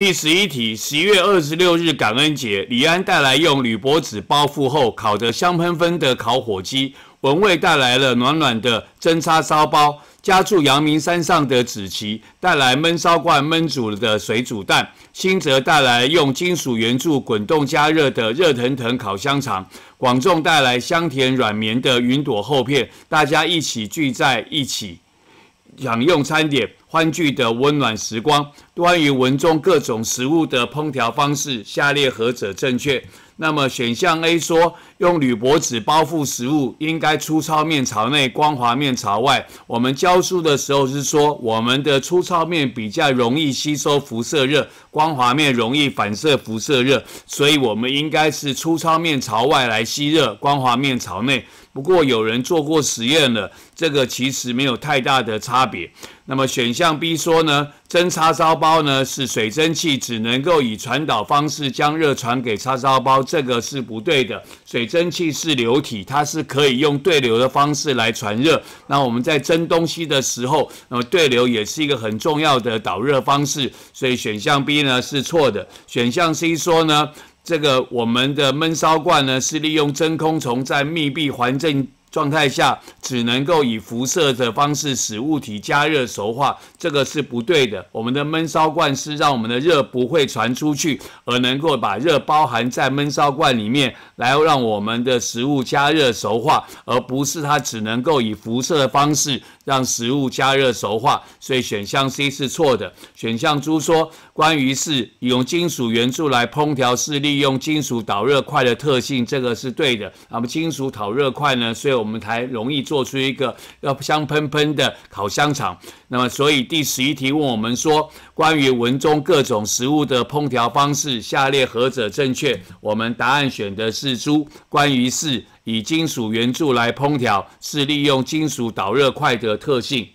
第十一题，十一月二十六日感恩节，李安带来用铝箔纸包覆后烤的香喷喷的烤火鸡，文蔚带来了暖暖的蒸叉烧包，家住阳明山上的子琪带来焖烧罐焖煮的水煮蛋，新泽带来用金属圆柱滚动加热的热腾腾烤香肠，广众带来香甜软绵的云朵厚片，大家一起聚在一起享用餐点。欢聚的温暖时光。关于文中各种食物的烹调方式，下列何者正确？那么选项 A 说，用铝箔纸包覆食物，应该粗糙面朝内，光滑面朝外。我们教书的时候是说，我们的粗糙面比较容易吸收辐射热，光滑面容易反射辐射热，所以我们应该是粗糙面朝外来吸热，光滑面朝内。不过有人做过实验了，这个其实没有太大的差别。那么选项 B 说呢，蒸叉烧包呢是水蒸气只能够以传导方式将热传给叉烧包，这个是不对的。水蒸气是流体，它是可以用对流的方式来传热。那我们在蒸东西的时候，那么对流也是一个很重要的导热方式。所以选项 B 呢是错的。选项 C 说呢，这个我们的焖烧罐呢是利用真空从在密闭环境。状态下只能够以辐射的方式使物体加热熟化，这个是不对的。我们的焖烧罐是让我们的热不会传出去，而能够把热包含在焖烧罐里面，来让我们的食物加热熟化，而不是它只能够以辐射的方式让食物加热熟化。所以选项 C 是错的。选项朱说关于是用金属元素来烹调是利用金属导热块的特性，这个是对的。那么金属导热块呢？所以我们才容易做出一个要香喷喷的烤香肠。那么，所以第十一题问我们说，关于文中各种食物的烹调方式，下列何者正确？我们答案选的是猪。关于是以金属圆柱来烹调，是利用金属导热快的特性。